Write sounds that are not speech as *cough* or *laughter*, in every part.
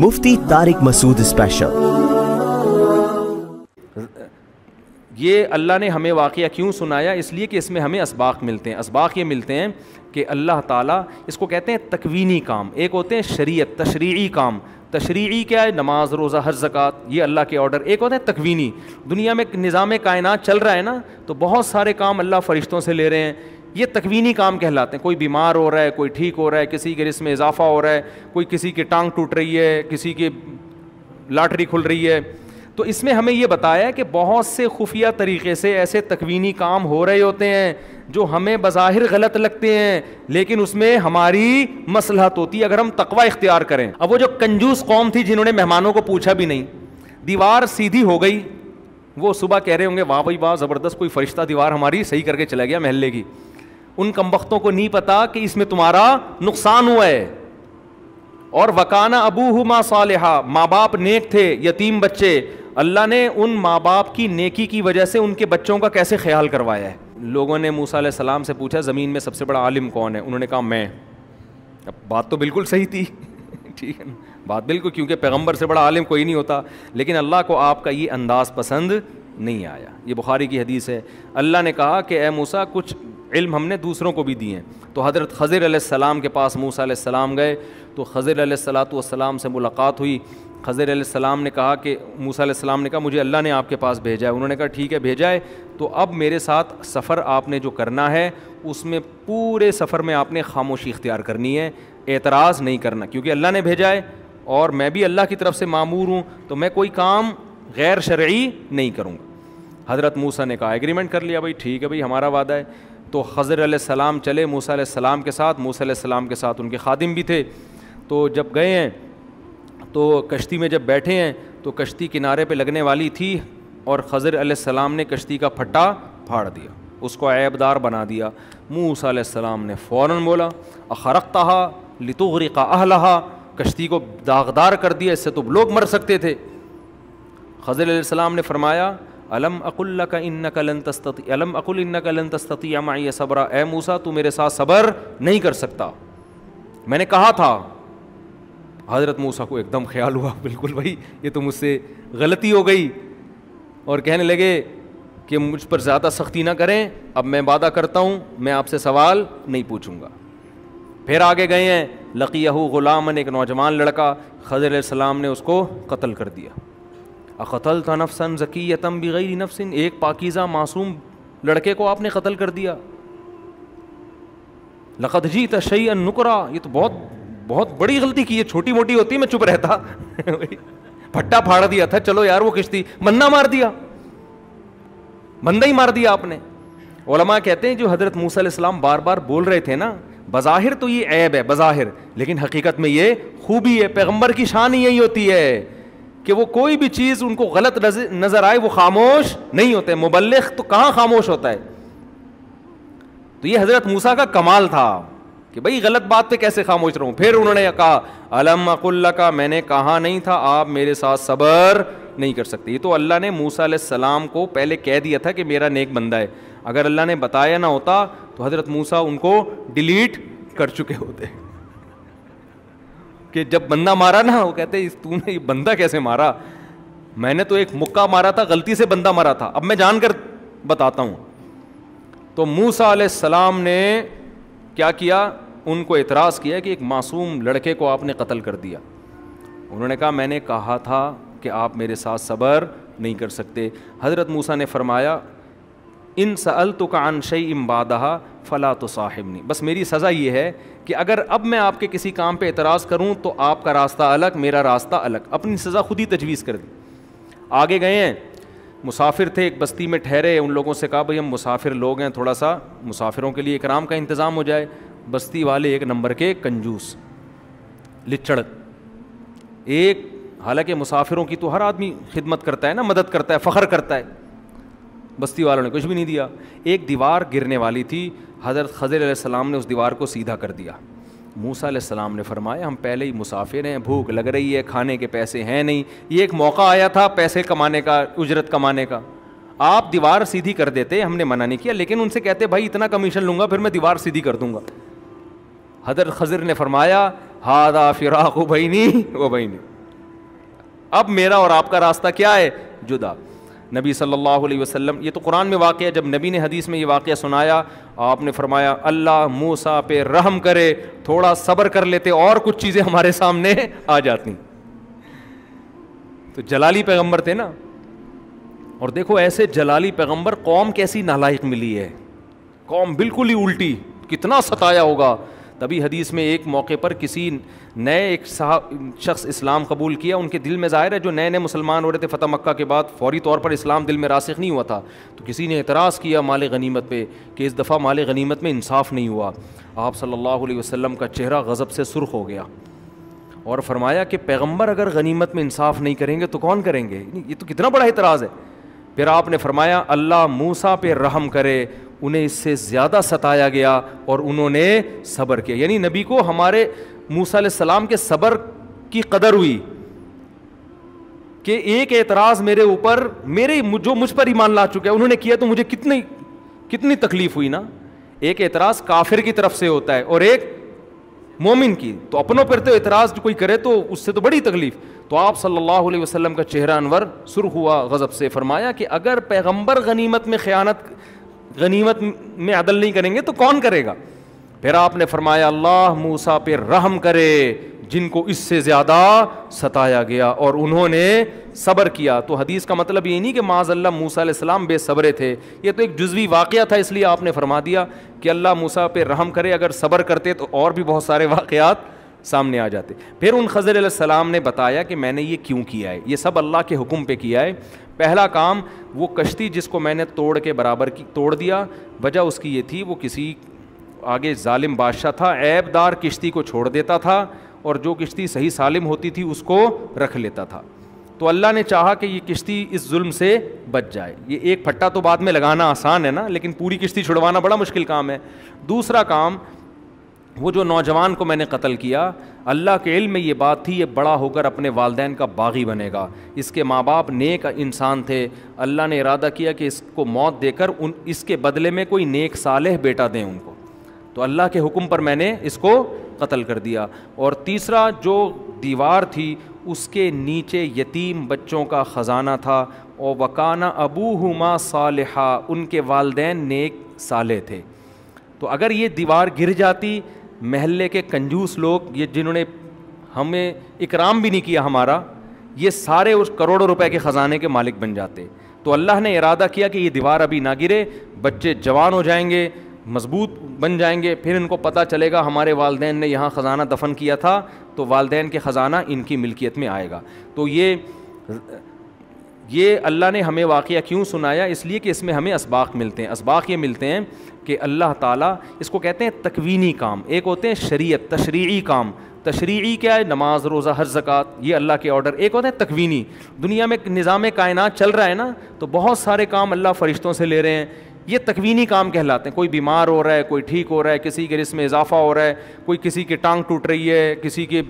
मुफ्ती Tariq Masood special ये अल्लाह ने हमें वाक़ क्यों सुनाया इसलिए कि इसमें हमें इसबाक मिलते हैं इसबाक ये मिलते हैं कि अल्लाह ताला इसको कहते हैं तकवीनी काम एक होते हैं शरीयत तशरी काम तशरी क्या है नमाज रोज़ा हर जक़ात ये अल्लाह के ऑर्डर एक होते हैं तकवीनी दुनिया में निज़ाम कायनात चल रहा है ना तो बहुत सारे काम अल्लाह फ़रिश्तों से ले रहे हैं ये तकवीनी काम कहलाते हैं कोई बीमार हो रहा है कोई ठीक हो रहा है किसी के रिस्म में इजाफा हो रहा है कोई किसी की टांग टूट रही है किसी की लाटरी खुल रही है तो इसमें हमें ये बताया कि बहुत से खुफिया तरीके से ऐसे तकवीनी काम हो रहे होते हैं जो हमें बज़ाहिर गलत लगते हैं लेकिन उसमें हमारी मसलहत होती है अगर हम तकवा इख्तियार करें अब वो जो कंजूस कौम थी जिन्होंने मेहमानों को पूछा भी नहीं दीवार सीधी हो गई वो सुबह कह रहे होंगे वाह भाई वाह ज़बरदस्त कोई फरिश्ता दीवार हमारी सही करके चला गया महल्ले की उन कमबख्तों को नहीं पता कि इसमें तुम्हारा नुकसान हुआ है और वकाना अबू माँ सालहा माँ बाप नेक थे यतीम बच्चे अल्लाह ने उन माँ बाप की नेकी की वजह से उनके बच्चों का कैसे ख्याल करवाया है लोगों ने मूसा सलाम से पूछा ज़मीन में सबसे बड़ा आलिम कौन है उन्होंने कहा मैं अब बात तो बिल्कुल सही थी *laughs* ठीक है बात बिल्कुल क्योंकि पैगम्बर से बड़ा आलिम कोई नहीं होता लेकिन अल्लाह को आपका ये अंदाज़ पसंद नहीं आया ये बुखारी की हदीस है अल्लाह ने कहा कि ए मूसा कुछ इल्म हमने दूसरों को भी दिए हैं तो हज़रत खज़र सलाम के पास मूसा सलाम गए तो खज़र सलाम से मुलाकात हुई खज़र सलाम ने कहा कि मूसा सलाम ने कहा मुझे अल्लाह ने आपके पास भेजा है उन्होंने कहा ठीक है भेजा है तो अब मेरे साथ सफ़र आपने जो करना है उसमें पूरे सफ़र में आपने खामोशी इख्तियार करनी है एतराज़ नहीं करना क्योंकि अल्लाह ने भेजा है और मैं भी अल्लाह की तरफ से मामूर हूँ तो मैं कोई काम गैर शर्य नहीं करूँगा हज़रत मूसा ने कहा एग्रीमेंट कर लिया भाई ठीक है भाई हमारा वादा है तो खजर सलाम चले मूसा सलाम के साथ मूसा सलाम के साथ उनके खादिम भी थे तो जब गए हैं तो कश्ती में जब बैठे हैं तो कश्ती किनारे पर लगने वाली थी और खजर सलाम ने कश्ती का फट्टा फाड़ दिया उसको ऐबदार बना दिया मूसा सलाम ने फ़ौर बोला अखरकता लितुरी का अहलहा कश्ती को दागदार कर दिया इससे तो लोग मर सकते थे ख़ज़र सलाम ने फरमाया अलम अकुल्ल का इन्न कलन अलम अकुल इन्न कलन तस्ती माई सबरा ए मूसा तू मेरे साथ सब्र नहीं कर सकता मैंने कहा था हज़रत मूसा को एकदम ख्याल हुआ *laughs* बिल्कुल भाई ये तो मुझसे गलती हो गई और कहने लगे कि मुझ पर ज़्यादा सख्ती ना करें अब मैं वादा करता हूँ मैं आपसे सवाल नहीं पूछूँगा फिर आगे गए हैं लकीहू ग़ुलामन एक नौजवान लड़का खजर सलाम ने उसको कत्ल कर दिया अकतल था नफसन जकीयतम बगैर नफसिन एक पाकिज़ा मासूम लड़के को आपने कतल कर दिया लखत जी तशई नुकरा ये तो बहुत बहुत बड़ी गलती की है छोटी मोटी होती मैं चुप रहता *laughs* भट्टा फाड़ दिया था चलो यार वो किश्ती बंदा मार दिया बंदा ही मार दिया आपने ओलमा कहते हैं जो हज़रत मूसा इस्लाम बार बार बोल रहे थे ना बज़ाहिर तो ये ऐब है बज़ाहिर लेकिन हकीकत में ये खूबी है पैगम्बर की शान यही होती है कि वो कोई भी चीज़ उनको गलत नज़र आए वो खामोश नहीं होते मुबलख तो कहाँ खामोश होता है तो ये हज़रत मूसा का कमाल था कि भाई गलत बात पे कैसे खामोश रहूं फिर उन्होंने कहा अलम अकुल्ला का मैंने कहा नहीं था आप मेरे साथ सबर नहीं कर सकते ये तो अल्लाह ने मूसा सलाम को पहले कह दिया था कि मेरा नेक बंदा है अगर अल्लाह ने बताया ना होता तो हज़रत मूसा उनको डिलीट कर चुके होते कि जब बंदा मारा ना वो कहते तूने ये बंदा कैसे मारा मैंने तो एक मुक्का मारा था गलती से बंदा मारा था अब मैं जानकर बताता हूँ तो मूसा सलाम ने क्या किया उनको एतराज़ किया कि एक मासूम लड़के को आपने कत्ल कर दिया उन्होंने कहा मैंने कहा था कि आप मेरे साथ सब्र नहीं कर सकते हज़रत मूसा ने फरमाया इन सल तो का अनशई इम्बादहा फ़ला तो साहिबनी बस मेरी सज़ा ये है कि अगर अब मैं आपके किसी काम पर एतराज़ करूँ तो आपका रास्ता अलग मेरा रास्ता अलग अपनी सज़ा खुद ही तजवीज़ कर दी आगे गए हैं मुसाफिर थे एक बस्ती में ठहरे उन लोगों से कहा भाई हम मुसाफिर लोग हैं थोड़ा सा मुसाफिरों के लिए एक राम का इंतज़ाम हो जाए बस्ती वाले एक नंबर के कंजूस लिचड़ एक हालांकि मुसाफिरों की तो हर आदमी खिदमत करता है ना मदद करता है फ़ख्र करता है बस्ती वालों ने कुछ भी नहीं दिया एक दीवार गिरने वाली थी हज़रत खजर सलाम ने उस दीवार को सीधा कर दिया मूसा सलाम ने फरमाया हम पहले ही मुसाफिर हैं भूख लग रही है खाने के पैसे हैं नहीं ये एक मौका आया था पैसे कमाने का उजरत कमाने का आप दीवार सीधी कर देते हमने मना नहीं किया लेकिन उनसे कहते भाई इतना कमीशन लूँगा फिर मैं दीवार सीधी कर दूँगा हजर खजर ने फरमाया हादा फिराक ओ वो ओ नहीं अब मेरा और आपका रास्ता क्या है जुदा नबी सल्लल्लाहु अलैहि वसल्लम ये तो कुरान में वाक़ है जब नबी ने हदीस में ये वाक़ सुनाया आपने फरमाया अल्लाह मूसा पे रहम करे थोड़ा सब्र कर लेते और कुछ चीज़ें हमारे सामने आ जाती तो जलाली पैगंबर थे ना और देखो ऐसे जलाली पैगम्बर कौम कैसी नालक मिली है कौम बिल्कुल ही उल्टी कितना सताया होगा तभी हदीस में एक मौके पर किसी नए एक शख्स इस्लाम कबूल किया उनके दिल में ज़ाहिर है जो नए नए मुसलमान हो रहे थे फ़तह मक्का के बाद फौरी तौर पर इस्लाम दिल में रासिक नहीं हुआ था तो किसी ने एतराज़ किया माल गनीमत पर कि इस दफ़ा माल गनीमत में इंसाफ नहीं हुआ आप सल्लल्लाहु अलैहि वसल्लम का चेहरा गज़ब से सुर्ख हो गया और फरमाया कि पैगम्बर अगर गनीमत में इंसाफ नहीं करेंगे तो कौन करेंगे ये तो कितना बड़ा एतराज़ है फिर आपने फरमाया अल्लाह मूसा पे रहम करे उन्हें इससे ज़्यादा सताया गया और उन्होंने सब्र किया यानी नबी को हमारे मूसा सलाम के सब्र की कदर हुई कि एक एतराज़ मेरे ऊपर मेरे जो मुझ पर ही मान ला चुका है उन्होंने किया तो मुझे कितनी कितनी तकलीफ़ हुई ना एक एतराज़ काफिर की तरफ से होता है और एक मोमिन की तो अपनों पर तो एतराज़ कोई करे तो उससे तो बड़ी तकलीफ़ तो आप सल्लल्लाहु अलैहि वसल्लम का चेहरा अनवर सुर हुआ गज़ब से फरमाया कि अगर पैगम्बर गनीमत में ख़यानत गनीमत में अदल नहीं करेंगे तो कौन करेगा फिर आपने फरमाया अल्लाह मूसा पे रहम करे जिनको इससे ज़्यादा सताया गया और उन्होंने सबर किया तो हदीस का मतलब ये नहीं कि माज़ल्ला मूसा सलाम बेसब्रे थे ये तो एक जुजवी वाक़ था इसलिए आपने फरमा दिया कि अल्लाह मूसा पे रहम करे अगर सबर करते तो और भी बहुत सारे वाक़ात सामने आ जाते फिर उन खजर सलाम ने बताया कि मैंने ये क्यों किया है ये सब अल्लाह के हुक्म पे किया है पहला काम वो कश्ती जिसको मैंने तोड़ के बराबर की तोड़ दिया वजह उसकी ये थी वो किसी आगे जालिम बादशाह था ऐबदार किश्ती को छोड़ देता था और जो किश्ती सही सालिम होती थी उसको रख लेता था तो अल्लाह ने चाहा कि ये किश्ती इस जुल्म से बच जाए ये एक फट्टा तो बाद में लगाना आसान है ना लेकिन पूरी किश्ती छुड़वाना बड़ा मुश्किल काम है दूसरा काम वो जो नौजवान को मैंने कत्ल किया अल्लाह के इल्म में ये बात थी ये बड़ा होकर अपने वालदेन का बागी बनेगा इसके माँ बाप नेक इंसान थे अल्लाह ने इरादा किया कि इसको मौत देकर उन इसके बदले में कोई नेक सालह बेटा दें उनको तो अल्लाह के हुक्म पर मैंने इसको कत्ल कर दिया और तीसरा जो दीवार थी उसके नीचे यतीम बच्चों का ख़जाना था और वकाना अबू हुमा सालहा उनके वालदेन नेक साले थे तो अगर ये दीवार गिर जाती महल्ले के कंजूस लोग ये जिन्होंने हमें इकराम भी नहीं किया हमारा ये सारे उस करोड़ों रुपए के ख़ज़ाने के मालिक बन जाते तो अल्लाह ने इरादा किया कि ये दीवार अभी ना गिरे बच्चे जवान हो जाएंगे मजबूत बन जाएंगे फिर इनको पता चलेगा हमारे वालदेन ने यहाँ ख़ज़ाना दफन किया था तो वालदेन के ख़ज़ाना इनकी मिल्कियत में आएगा तो ये ये अल्लाह ने हमें वाक़ क्यों सुनाया इसलिए कि इसमें हमें इसबाक मिलते हैं इसबाक ये मिलते हैं कि अल्लाह ताला इसको कहते हैं तकवीनी काम एक होते हैं शरीयत तशरीई काम तशरीई क्या है नमाज रोज़ा हर जक़ात ये अल्लाह के ऑर्डर एक होते हैं तकवीनी दुनिया में निज़ाम कायन चल रहा है ना तो बहुत सारे काम अल्लाह फ़रिश्तों से ले रहे हैं ये तकवीनी काम कहलाते हैं कोई बीमार हो रहा है कोई ठीक हो रहा है किसी के रिस में इजाफ़ा हो रहा है कोई किसी की टांग टूट रही है किसी की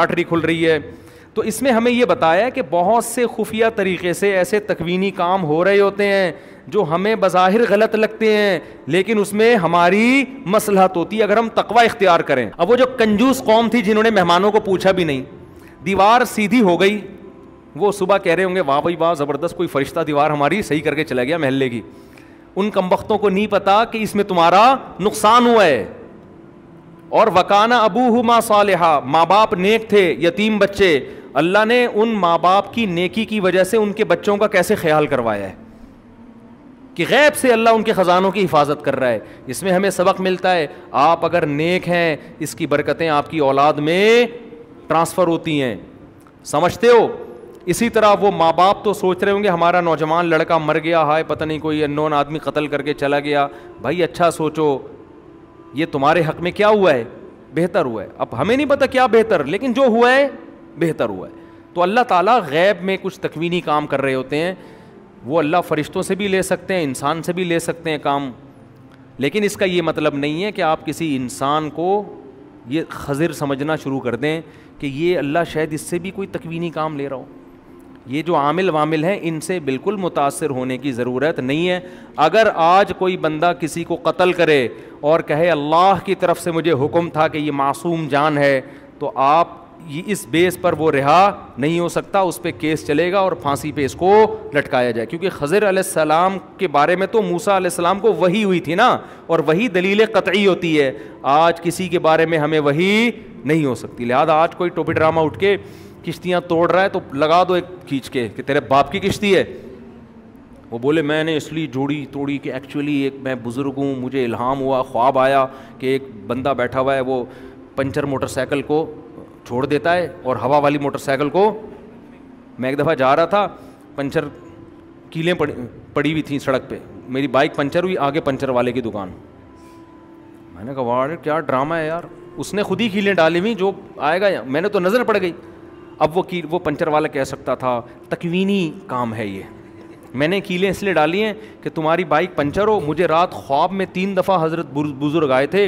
लाटरी खुल रही है तो इसमें हमें यह बताया कि बहुत से खुफिया तरीके से ऐसे तकवीनी काम हो रहे होते हैं जो हमें बज़ाहिर गलत लगते हैं लेकिन उसमें हमारी मसलहत होती है अगर हम तकवा इख्तियार करें अब वो जो कंजूस कौम थी जिन्होंने मेहमानों को पूछा भी नहीं दीवार सीधी हो गई वो सुबह कह रहे होंगे वाह भाई वाह ज़बरदस्त कोई फरिश्ता दीवार हमारी सही करके चला गया महल्ले की उन कमबख्तों को नहीं पता कि इसमें तुम्हारा नुकसान हुआ है और वकाना अबू हुमा सालहा माँ बाप नेक थे यतीम बच्चे अल्लाह ने उन माँ बाप की नेकी की वजह से उनके बच्चों का कैसे ख्याल करवाया है कि गैब से अल्लाह उनके ख़ज़ानों की हिफाजत कर रहा है इसमें हमें सबक मिलता है आप अगर नेक हैं इसकी बरकतें आपकी औलाद में ट्रांसफ़र होती हैं समझते हो इसी तरह वो माँ बाप तो सोच रहे होंगे हमारा नौजवान लड़का मर गया हाय पता नहीं कोई अननोन आदमी कत्ल करके चला गया भाई अच्छा सोचो ये तुम्हारे हक में क्या हुआ है बेहतर हुआ है अब हमें नहीं पता क्या बेहतर लेकिन जो हुआ है बेहतर हुआ है तो अल्लाह ताला गैब में कुछ तकवीनी काम कर रहे होते हैं वो अल्लाह फ़रिश्तों से भी ले सकते हैं इंसान से भी ले सकते हैं काम लेकिन इसका ये मतलब नहीं है कि आप किसी इंसान को ये खजिर समझना शुरू कर दें कि ये अल्लाह शायद इससे भी कोई तकवीनी काम ले रहा हो ये जो आमिल वामिल हैं इनसे बिल्कुल मुतासर होने की ज़रूरत नहीं है अगर आज कोई बंदा किसी को कत्ल करे और कहे अल्लाह की तरफ से मुझे हुक्म था कि ये मासूम जान है तो आप इस बेस पर वो रिहा नहीं हो सकता उस पर केस चलेगा और फांसी पे इसको लटकाया जाए क्योंकि खजर अलैहिस्सलाम के बारे में तो मूसा आसमाम को वही हुई थी ना और वही दलील कतई होती है आज किसी के बारे में हमें वही नहीं हो सकती लिहाजा आज कोई टोपी ड्रामा उठ के किश्तियाँ तोड़ रहा है तो लगा दो एक खींच के कि तेरे बाप की किश्ती है वो बोले मैंने इसलिए जोड़ी तोड़ी कि एक्चुअली एक मैं बुज़ुर्ग हूँ मुझे इल्हाम हुआ ख्वाब आया कि एक बंदा बैठा हुआ है वो पंचर मोटरसाइकिल को छोड़ देता है और हवा वाली मोटरसाइकिल को मैं एक दफ़ा जा रहा था पंचर कीलें पड़ी पड़ी हुई थी सड़क पे मेरी बाइक पंचर हुई आगे पंचर वाले की दुकान मैंने कहा वाह क्या ड्रामा है यार उसने खुद ही कीलें डाली हुई जो आएगा मैंने तो नज़र पड़ गई अब वो की वो पंचर वाला कह सकता था तकवीनी काम है ये मैंने कीलें इसलिए डाली हैं कि तुम्हारी बाइक पंचर हो मुझे रात ख्वाब में तीन दफ़ा हज़रत बुज़ुर्ग आए थे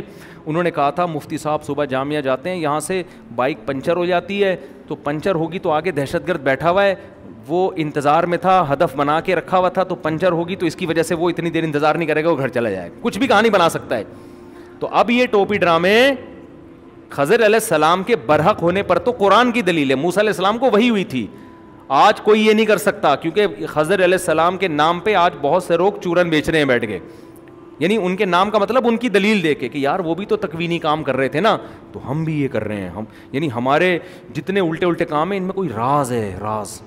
उन्होंने कहा था मुफ्ती साहब सुबह जामिया जाते हैं यहाँ से बाइक पंचर हो जाती है तो पंचर होगी तो आगे दहशतगर्द बैठा हुआ है वो इंतज़ार में था हदफ बना के रखा हुआ था तो पंचर होगी तो इसकी वजह से वो इतनी देर इंतज़ार नहीं करेगा वो घर चला जाए कुछ भी कहानी बना सकता है तो अब ये टोपी ड्रामे खजर सलाम के बरहक होने पर तो कुरान की दलील है मूसा को वही हुई थी आज कोई ये नहीं कर सकता क्योंकि हज़र सलाम के नाम पर आज बहुत से लोग चूरन बेच रहे हैं बैठ के यानी उनके नाम का मतलब उनकी दलील देके कि यार वो भी तो तकवीनी काम कर रहे थे ना तो हम भी ये कर रहे हैं हम यानी हमारे जितने उल्टे उल्टे काम हैं इनमें कोई राज है राज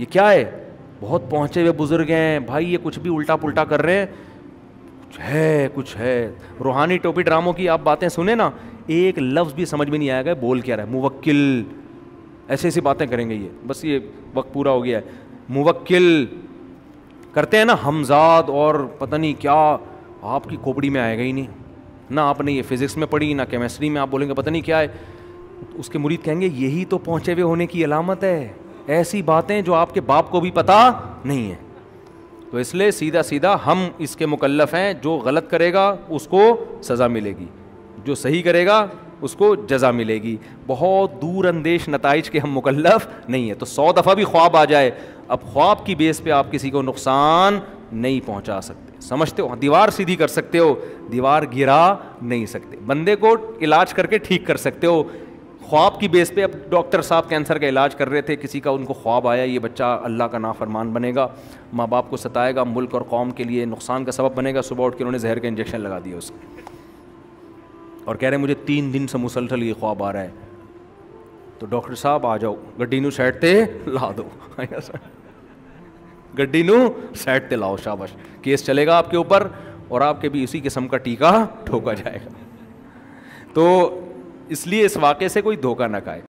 ये क्या है बहुत पहुंचे हुए बुज़ुर्ग हैं भाई ये कुछ भी उल्टा पुल्टा कर रहे हैं कुछ है कुछ है रूहानी टोपी ड्रामों की आप बातें सुने ना एक लफ्ज़ भी समझ में नहीं आएगा बोल क्या रहा है मुवक्ल ऐसी ऐसी बातें करेंगे ये बस ये वक्त पूरा हो गया है मुवक्किल करते हैं ना हमजाद और पता नहीं क्या आपकी खोपड़ी में आएगा ही नहीं ना आपने ये फिज़िक्स में पढ़ी ना केमिस्ट्री में आप बोलेंगे पता नहीं क्या है उसके मुरीद कहेंगे यही तो पहुँचे हुए होने की अलामत है ऐसी बातें जो आपके बाप को भी पता नहीं है तो इसलिए सीधा सीधा हम इसके मुकलफ हैं जो गलत करेगा उसको सज़ा मिलेगी जो सही करेगा उसको जजा मिलेगी बहुत दूर अंदेश नतज के हम मुकलफ नहीं है तो सौ दफ़ा भी ख्वाब आ जाए अब ख्वाब की बेस पे आप किसी को नुकसान नहीं पहुंचा सकते समझते हो दीवार सीधी कर सकते हो दीवार गिरा नहीं सकते बंदे को इलाज करके ठीक कर सकते हो ख्वाब की बेस पे अब डॉक्टर साहब कैंसर का इलाज कर रहे थे किसी का उनको ख्वाब आया ये बच्चा अल्लाह का नाफरमान बनेगा माँ बाप को सताएगा मुल्क और कौम के लिए नुकसान का सबब बनेगा सुबह उठ के उन्होंने जहर का इंजेक्शन लगा दिया उसको और कह रहे हैं मुझे तीन दिन से मुसलसल ये ख्वाब आ रहा है तो डॉक्टर साहब आ जाओ गड्डी सेट ਸਾਈਡ ला दो *laughs* गड्डी ਗੱਡੀ ਨੂੰ ਸਾਈਡ ਤੇ ਲਾਓ केस चलेगा आपके ऊपर और आपके भी इसी किस्म का टीका ठोका जाएगा तो इसलिए इस वाक़े से कोई धोखा ना खाए